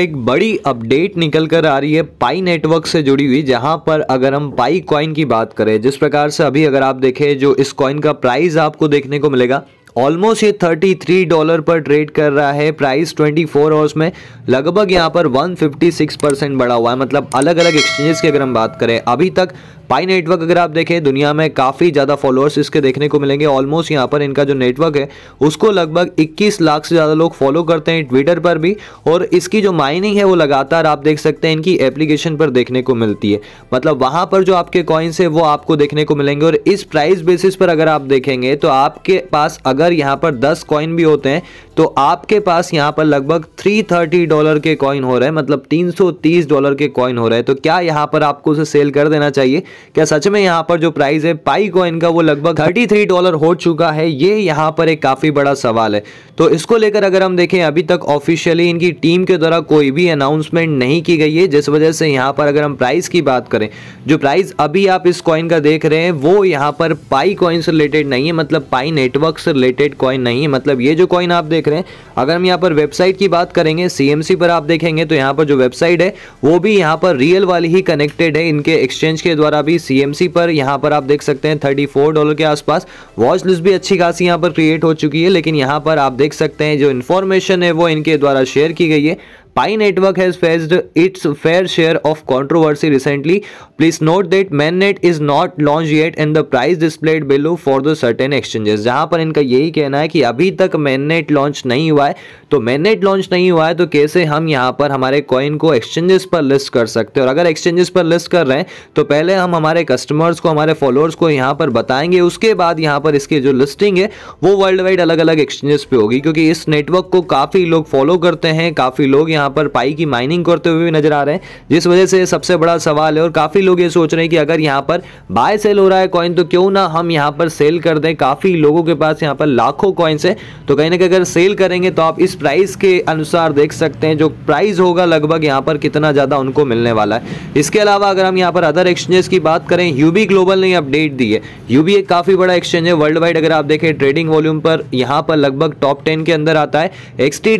एक बड़ी अपडेट निकल कर आ रही है पाई नेटवर्क से जुड़ी हुई जहां पर अगर हम पाई कॉइन की बात करें जिस प्रकार से अभी अगर आप देखें जो इस कॉइन का प्राइस आपको देखने को मिलेगा ऑलमोस्ट ये 33 डॉलर पर ट्रेड कर रहा है प्राइस 24 फोर आवर्स में लगभग यहाँ पर 156 परसेंट बढ़ा हुआ है मतलब अलग अलग एक्सचेंजेस की अगर हम बात करें अभी तक पाई नेटवर्क अगर आप देखें दुनिया में काफ़ी ज़्यादा फॉलोअर्स इसके देखने को मिलेंगे ऑलमोस्ट यहाँ पर इनका जो नेटवर्क है उसको लगभग 21 लाख से ज़्यादा लोग फॉलो करते हैं ट्विटर पर भी और इसकी जो माइनिंग है वो लगातार आप देख सकते हैं इनकी एप्लीकेशन पर देखने को मिलती है मतलब वहाँ पर जो आपके कॉइन्स है वो आपको देखने को मिलेंगे और इस प्राइस बेसिस पर अगर आप देखेंगे तो आपके पास अगर अगर यहाँ पर दस कॉइन भी होते हैं तो आपके पास यहाँ पर लगभग थ्री थर्टी डॉलर के कॉइन हो रहे हैं मतलब तीन सौ तीस डॉलर के कॉइन हो रहे हैं तो क्या यहाँ पर आपको उसे सेल कर देना चाहिए क्या सच में यहाँ पर जो प्राइस है पाई कॉइन का वो लगभग थर्टी थ्री डॉलर हो चुका है ये यहाँ पर एक काफ़ी बड़ा सवाल है तो इसको लेकर अगर हम देखें अभी तक ऑफिशियली इनकी टीम के द्वारा कोई भी अनाउंसमेंट नहीं की गई है जिस वजह से यहाँ पर अगर हम प्राइस की बात करें जो प्राइस अभी आप इस कॉइन का देख रहे हैं वो यहाँ पर पाई कॉइन से रिलेटेड नहीं है मतलब पाई नेटवर्क से रिलेटेड कॉइन नहीं है मतलब ये जो कॉइन आप देख रहे हैं अगर हम यहाँ पर वेबसाइट की बात करेंगे सीएमसी पर आप देखेंगे तो यहाँ पर जो वेबसाइट है वो भी यहाँ पर रियल वाली ही कनेक्टेड है इनके एक्सचेंज के द्वारा भी सीएमसी पर यहाँ पर आप देख सकते हैं थर्टी डॉलर के आसपास वॉच लिस्ट भी अच्छी खासी यहाँ पर क्रिएट हो चुकी है लेकिन यहाँ पर आप देख सकते हैं जो इन्फॉर्मेशन है वो इनके द्वारा शेयर की गई है Pi network has faced its fair share of controversy recently please note that mainnet is not launch yet and the price displayed below for the certain exchanges जहां पर इनका यही कहना है कि अभी तक नेट लॉन्च नहीं हुआ है तो नेट लॉन्च नहीं हुआ है तो कैसे हम यहां पर हमारे कॉइन को एक्सचेंजेस पर लिस्ट कर सकते हैं और अगर एक्सचेंजेस पर लिस्ट कर रहे हैं तो पहले हम हमारे कस्टमर्स को हमारे फॉलोअर्स को यहां पर बताएंगे उसके बाद यहां पर इसकी जो लिस्टिंग है वो वर्ल्ड वाइड अलग अलग एक्सचेंजेस पे होगी क्योंकि इस नेटवर्क को काफ़ी लोग फॉलो करते हैं काफ़ी लोग यहां यहाँ पर पाई की माइनिंग करते हुए भी नजर आ रहे हैं जिस वजह से सबसे बड़ा सवाल है और काफ़ी लोग ये सोच रहे हैं कि अगर यहाँ पर बाय सेल हो रहा है कॉइन तो क्यों ना हम यहाँ पर सेल कर दें काफ़ी लोगों के पास यहाँ पर लाखों कॉइन्स है तो कहीं ना कहीं अगर सेल करेंगे तो आप इस प्राइस के अनुसार देख सकते हैं जो प्राइस होगा लगभग यहाँ पर कितना ज़्यादा उनको मिलने वाला है इसके अलावा अगर हम यहाँ पर अदर एक्सचेंजेस की बात करें यूबी ग्लोबल ने अपडेट दी है यूबी एक काफ़ी बड़ा एक्सचेंज है वर्ल्ड वाइड अगर आप देखें ट्रेडिंग वॉल्यूम पर यहाँ पर लगभग टॉप टेन के अंदर आता है एक्सटी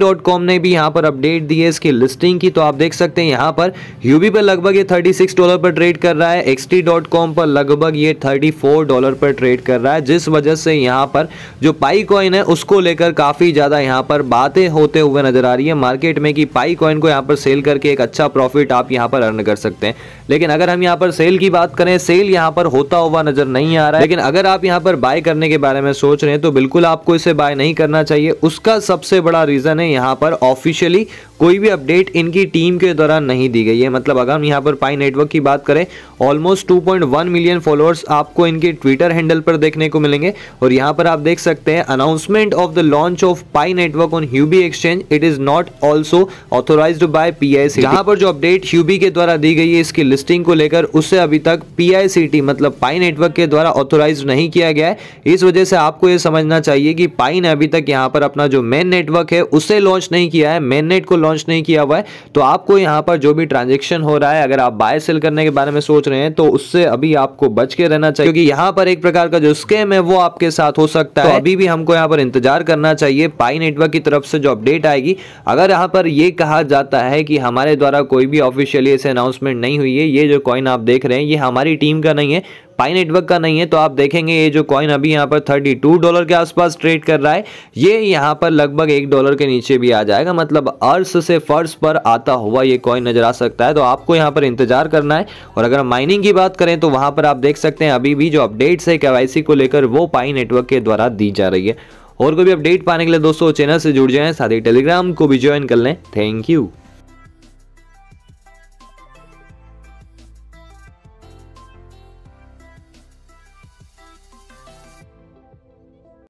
ने भी यहाँ पर अपडेट दी है प्राइस की लिस्टिंग की तो आप देख सकते हैं यहाँ पर यूबी पर लगभग ये 36 डॉलर पर ट्रेड कर रहा है एक्सटी पर लगभग ये 34 डॉलर पर ट्रेड कर रहा है जिस वजह से यहाँ पर जो पाई कॉइन है उसको लेकर काफ़ी ज़्यादा यहाँ पर बातें होते हुए नजर आ रही है मार्केट में कि पाई कॉइन को यहाँ पर सेल करके एक अच्छा प्रॉफिट आप यहाँ पर अर्न कर सकते हैं लेकिन अगर हम यहाँ पर सेल की बात करें सेल यहाँ पर होता हुआ नजर नहीं आ रहा है लेकिन अगर आप यहाँ पर बाय करने के बारे में सोच रहे हैं तो बिल्कुल आपको इसे बाय नहीं करना चाहिए उसका सबसे बड़ा रीज़न है यहाँ पर ऑफिशियली कोई भी अपडेट इनकी टीम के दौरान नहीं दी गई है मतलब अगर हम यहाँ पर पाई नेटवर्क की बात करें ऑलमोस्ट 2.1 मिलियन फॉलोअर्स आपको इनके ट्विटर हैंडल पर देखने को मिलेंगे और यहाँ पर आप देख सकते हैं announcement of the launch of Pi network on Huobi exchange it is not also authorize by P I यहाँ पर जो अपडेट ह्यूबी के द्वारा दी गई है इसकी लिस्टिंग को लेकर उससे अभी तक पी मतलब पाई नेटवर्क के द्वारा ऑथोराइज नहीं किया गया है इस वजह से आपको यह समझना चाहिए कि पाई ने अभी तक यहाँ पर अपना जो मेन नेटवर्क है उसे लॉन्च नहीं किया है मेन नेट को लॉन्च नहीं किया हुआ है तो आपको यहाँ पर जो भी ट्रांजेक्शन हो रहा है अगर आप बाय सेल करने के बारे में सोच रहे हैं तो उससे अभी आपको बच के रहना चाहिए क्योंकि यहाँ पर एक प्रकार का जो स्केम है वो आपके साथ हो सकता तो है अभी भी हमको यहाँ पर इंतजार करना चाहिए पाई नेटवर्क की तरफ से जो अपडेट आएगी अगर यहाँ पर ये कहा जाता है कि हमारे द्वारा कोई भी ऑफिशियली ऐसे अनाउंसमेंट नहीं हुई है ये जो कॉइन आप देख रहे हैं ये हमारी टीम का नहीं है पाई नेटवर्क का नहीं है तो आप देखेंगे ये जो कॉइन अभी यहाँ पर थर्टी टू डॉलर के आसपास ट्रेड कर रहा है ये यहाँ पर लगभग एक डॉलर के नीचे भी आ जाएगा मतलब अर्थ से फर्श पर आता हुआ ये कॉइन नजर आ सकता है तो आपको यहाँ पर इंतजार करना है और अगर माइनिंग की बात करें तो वहाँ पर आप देख सकते हैं अभी भी जो अपडेट्स है के को लेकर वो पाई नेटवर्क के द्वारा दी जा रही है और कोई भी अपडेट पाने के लिए दोस्तों चैनल से जुड़ जाएं साथ ही टेलीग्राम को भी ज्वाइन कर लें थैंक यू